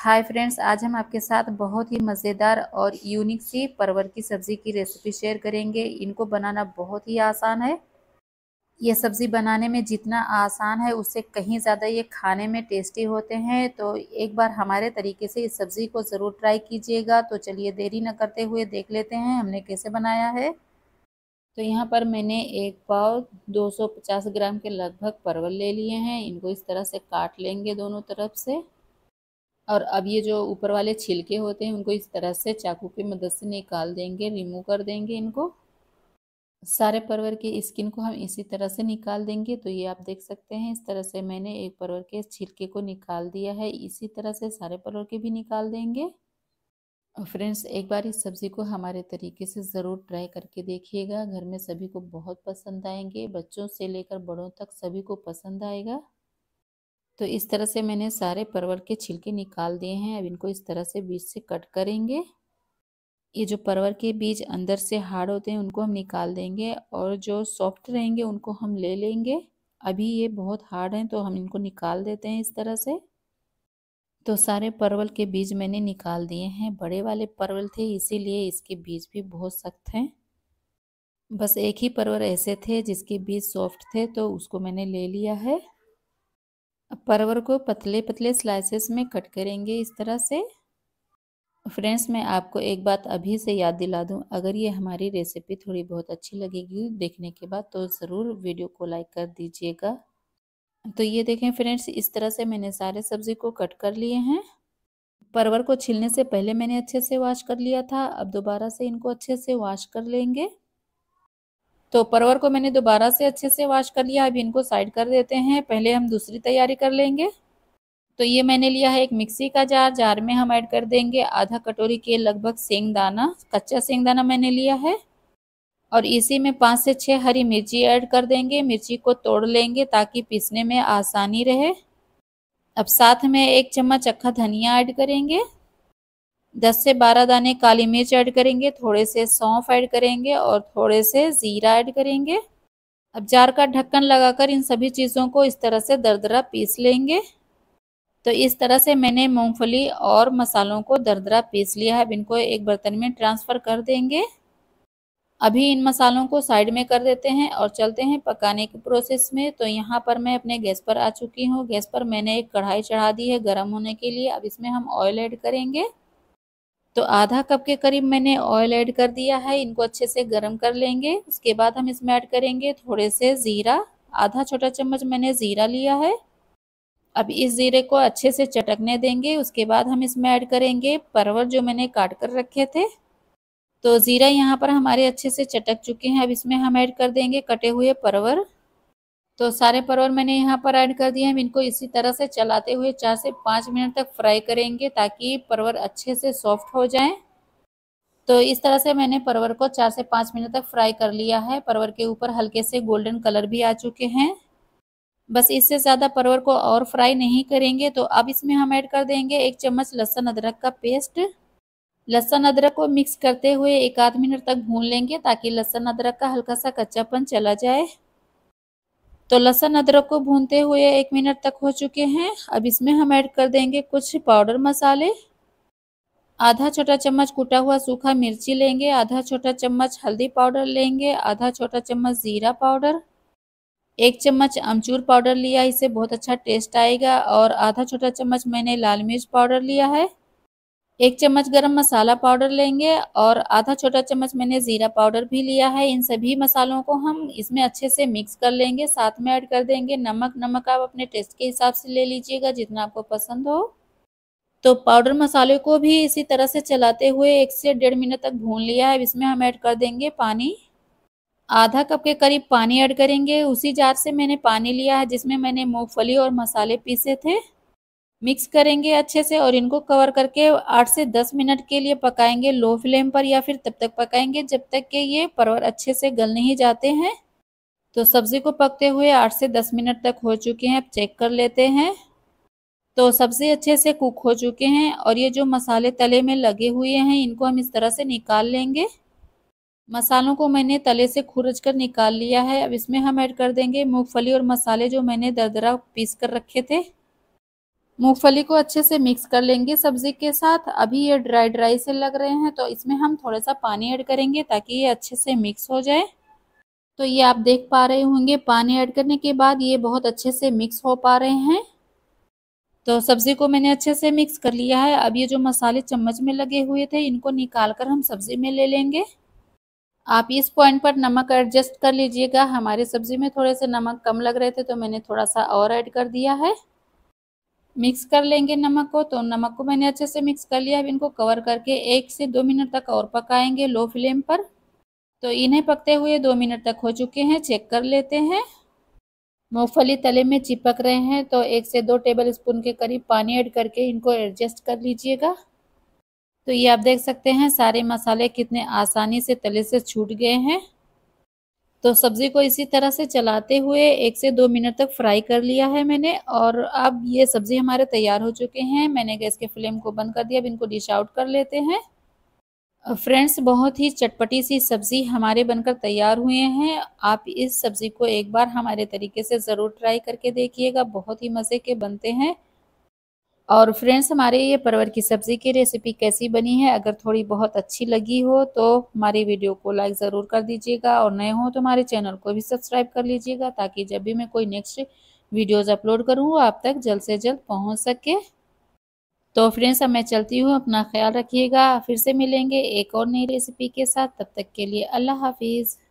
hi friends आज हम आपके साथ बहुत ही मज़ेदार और यूनिक सी परवर की सब्ज़ी की रेसिपी शेयर करेंगे इनको बनाना बहुत ही आसान है ये सब्ज़ी बनाने में जितना आसान है उससे कहीं ज़्यादा ये खाने में टेस्टी होते हैं तो एक बार हमारे तरीके से इस सब्ज़ी को ज़रूर ट्राई कीजिएगा तो चलिए देरी न करते हुए देख लेते हैं हमने कैसे बनाया है तो यहाँ पर मैंने एक पाव 250 ग्राम के लगभग परवल ले लिए हैं इनको इस तरह से काट लेंगे दोनों तरफ से और अब ये जो ऊपर वाले छिलके होते हैं उनको इस तरह से चाकू की मदद से निकाल देंगे रिमूव कर देंगे इनको सारे परवर के स्किन को हम इसी तरह से निकाल देंगे तो ये आप देख सकते हैं इस तरह से मैंने एक परवर के छिलके को निकाल दिया है इसी तरह से सारे परवर के भी निकाल देंगे फ्रेंड्स एक बार इस सब्ज़ी को हमारे तरीके से ज़रूर ट्राई करके देखिएगा घर में सभी को बहुत पसंद आएंगे बच्चों से लेकर बड़ों तक सभी को पसंद आएगा तो इस तरह से मैंने सारे परवल के छिलके निकाल दिए हैं अब इनको इस तरह से बीज से कट करेंगे ये जो परवर के बीज अंदर से हार्ड होते हैं उनको हम निकाल देंगे और जो सॉफ्ट रहेंगे उनको हम ले लेंगे अभी ये बहुत हार्ड हैं तो हम इनको निकाल देते हैं इस तरह से तो सारे परवल के बीज मैंने निकाल दिए हैं बड़े वाले परवल थे इसीलिए इसके बीज भी बहुत सख्त हैं बस एक ही परवर ऐसे थे जिसके बीज सॉफ्ट थे तो उसको मैंने ले लिया है परवर को पतले पतले स्लाइसेस में कट करेंगे इस तरह से फ्रेंड्स मैं आपको एक बात अभी से याद दिला दूं अगर ये हमारी रेसिपी थोड़ी बहुत अच्छी लगेगी देखने के बाद तो ज़रूर वीडियो को लाइक कर दीजिएगा तो ये देखें फ्रेंड्स इस तरह से मैंने सारे सब्ज़ी को कट कर लिए हैं परवर को छिलने से पहले मैंने अच्छे से वॉश कर लिया था अब दोबारा से इनको अच्छे से वॉश कर लेंगे तो परवर को मैंने दोबारा से अच्छे से वॉश कर लिया अभी इनको साइड कर देते हैं पहले हम दूसरी तैयारी कर लेंगे तो ये मैंने लिया है एक मिक्सी का जार जार में हम ऐड कर देंगे आधा कटोरी के लगभग सेंग दाना कच्चा सेंग दाना मैंने लिया है और इसी में पाँच से छः हरी मिर्ची ऐड कर देंगे मिर्ची को तोड़ लेंगे ताकि पीसने में आसानी रहे अब साथ में एक चम्मच अक्खा धनिया ऐड करेंगे दस से बारह दाने काली मिर्च ऐड करेंगे थोड़े से सौंफ ऐड करेंगे और थोड़े से ज़ीरा ऐड करेंगे अब जार का ढक्कन लगाकर इन सभी चीज़ों को इस तरह से दरदरा पीस लेंगे तो इस तरह से मैंने मूंगफली और मसालों को दरदरा पीस लिया है अब इनको एक बर्तन में ट्रांसफ़र कर देंगे अभी इन मसालों को साइड में कर देते हैं और चलते हैं पकाने के प्रोसेस में तो यहाँ पर मैं अपने गैस पर आ चुकी हूँ गैस पर मैंने एक कढ़ाई चढ़ा दी है गर्म होने के लिए अब इसमें हम ऑयल ऐड करेंगे तो आधा कप के करीब मैंने ऑयल ऐड कर दिया है इनको अच्छे से गर्म कर लेंगे उसके बाद हम इसमें ऐड करेंगे थोड़े से ज़ीरा आधा छोटा चम्मच मैंने ज़ीरा लिया है अब इस ज़ीरे को अच्छे से चटकने देंगे उसके बाद हम इसमें ऐड करेंगे परवर जो मैंने काट कर रखे थे तो ज़ीरा यहाँ पर हमारे अच्छे से चटक चुके हैं अब इसमें हम ऐड कर देंगे कटे हुए परवर तो सारे परवल मैंने यहाँ पर ऐड कर दिए हम इनको इसी तरह से चलाते हुए चार से पाँच मिनट तक फ्राई करेंगे ताकि परवल अच्छे से सॉफ्ट हो जाए तो इस तरह से मैंने परवर को चार से पाँच मिनट तक फ्राई कर लिया है परवर के ऊपर हल्के से गोल्डन कलर भी आ चुके हैं बस इससे ज़्यादा परवर को और फ्राई नहीं करेंगे तो अब इसमें हम ऐड कर देंगे एक चम्मच लहसुन अदरक का पेस्ट लहसुन अदरक को मिक्स करते हुए एक आध मिनट तक भून लेंगे ताकि लहसुन अदरक का हल्का सा कच्चापन चला जाए तो लहसन अदरक को भूनते हुए एक मिनट तक हो चुके हैं अब इसमें हम ऐड कर देंगे कुछ पाउडर मसाले आधा छोटा चम्मच कुटा हुआ सूखा मिर्ची लेंगे आधा छोटा चम्मच हल्दी पाउडर लेंगे आधा छोटा चम्मच ज़ीरा पाउडर एक चम्मच अमचूर पाउडर लिया इसे बहुत अच्छा टेस्ट आएगा और आधा छोटा चम्मच मैंने लाल मिर्च पाउडर लिया है एक चम्मच गरम मसाला पाउडर लेंगे और आधा छोटा चम्मच मैंने ज़ीरा पाउडर भी लिया है इन सभी मसालों को हम इसमें अच्छे से मिक्स कर लेंगे साथ में ऐड कर देंगे नमक नमक आप अपने टेस्ट के हिसाब से ले लीजिएगा जितना आपको पसंद हो तो पाउडर मसाले को भी इसी तरह से चलाते हुए एक से डेढ़ मिनट तक भून लिया है इसमें हम ऐड कर देंगे पानी आधा कप के करीब पानी ऐड करेंगे उसी जार से मैंने पानी लिया है जिसमें मैंने मूँगफली और मसाले पीसे थे मिक्स करेंगे अच्छे से और इनको कवर करके आठ से दस मिनट के लिए पकाएंगे लो फ्लेम पर या फिर तब तक पकाएंगे जब तक कि ये परवर अच्छे से गल नहीं जाते हैं तो सब्ज़ी को पकते हुए आठ से दस मिनट तक हो चुके हैं अब चेक कर लेते हैं तो सब्ज़ी अच्छे से कुक हो चुके हैं और ये जो मसाले तले में लगे हुए हैं इनको हम इस तरह से निकाल लेंगे मसालों को मैंने तले से खुरज कर निकाल लिया है अब इसमें हम ऐड कर देंगे मूंगफली और मसाले जो मैंने दरदरा पीस कर रखे थे मूंगफली को अच्छे से मिक्स कर लेंगे सब्जी के साथ अभी ये ड्राई ड्राई से लग रहे हैं तो इसमें हम थोड़ा सा पानी ऐड करेंगे ताकि ये अच्छे से मिक्स हो जाए तो ये आप देख पा रहे होंगे पानी ऐड करने के बाद ये बहुत अच्छे से मिक्स हो पा रहे हैं तो सब्ज़ी को मैंने अच्छे से मिक्स कर लिया है अब ये जो मसाले चम्मच में लगे हुए थे इनको निकाल कर हम सब्ज़ी में ले लेंगे आप इस पॉइंट पर नमक एडजस्ट कर लीजिएगा हमारी सब्ज़ी में थोड़े से नमक कम लग रहे थे तो मैंने थोड़ा सा और ऐड कर दिया है मिक्स कर लेंगे नमक को तो नमक को मैंने अच्छे से मिक्स कर लिया अब इनको कवर करके एक से दो मिनट तक और पकाएंगे लो फ्लेम पर तो इन्हें पकते हुए दो मिनट तक हो चुके हैं चेक कर लेते हैं मूँगफली तले में चिपक रहे हैं तो एक से दो टेबल स्पून के करीब पानी ऐड करके इनको एडजस्ट कर लीजिएगा तो ये आप देख सकते हैं सारे मसाले कितने आसानी से तले से छूट गए हैं तो सब्ज़ी को इसी तरह से चलाते हुए एक से दो मिनट तक फ्राई कर लिया है मैंने और अब ये सब्ज़ी हमारे तैयार हो चुके हैं मैंने गैस के फ्लेम को बंद कर दिया अब इनको डिश आउट कर लेते हैं फ्रेंड्स बहुत ही चटपटी सी सब्ज़ी हमारे बनकर तैयार हुए हैं आप इस सब्ज़ी को एक बार हमारे तरीके से ज़रूर ट्राई करके देखिएगा बहुत ही मज़े के बनते हैं और फ्रेंड्स हमारे ये परवर की सब्ज़ी की रेसिपी कैसी बनी है अगर थोड़ी बहुत अच्छी लगी हो तो हमारी वीडियो को लाइक ज़रूर कर दीजिएगा और नए हो तो हमारे चैनल को भी सब्सक्राइब कर लीजिएगा ताकि जब भी मैं कोई नेक्स्ट वीडियोज़ अपलोड करूँ आप तक जल्द से जल्द पहुँच सके तो फ्रेंड्स अब मैं चलती हूँ अपना ख्याल रखिएगा फिर से मिलेंगे एक और नई रेसिपी के साथ तब तक के लिए अल्लाह हाफिज़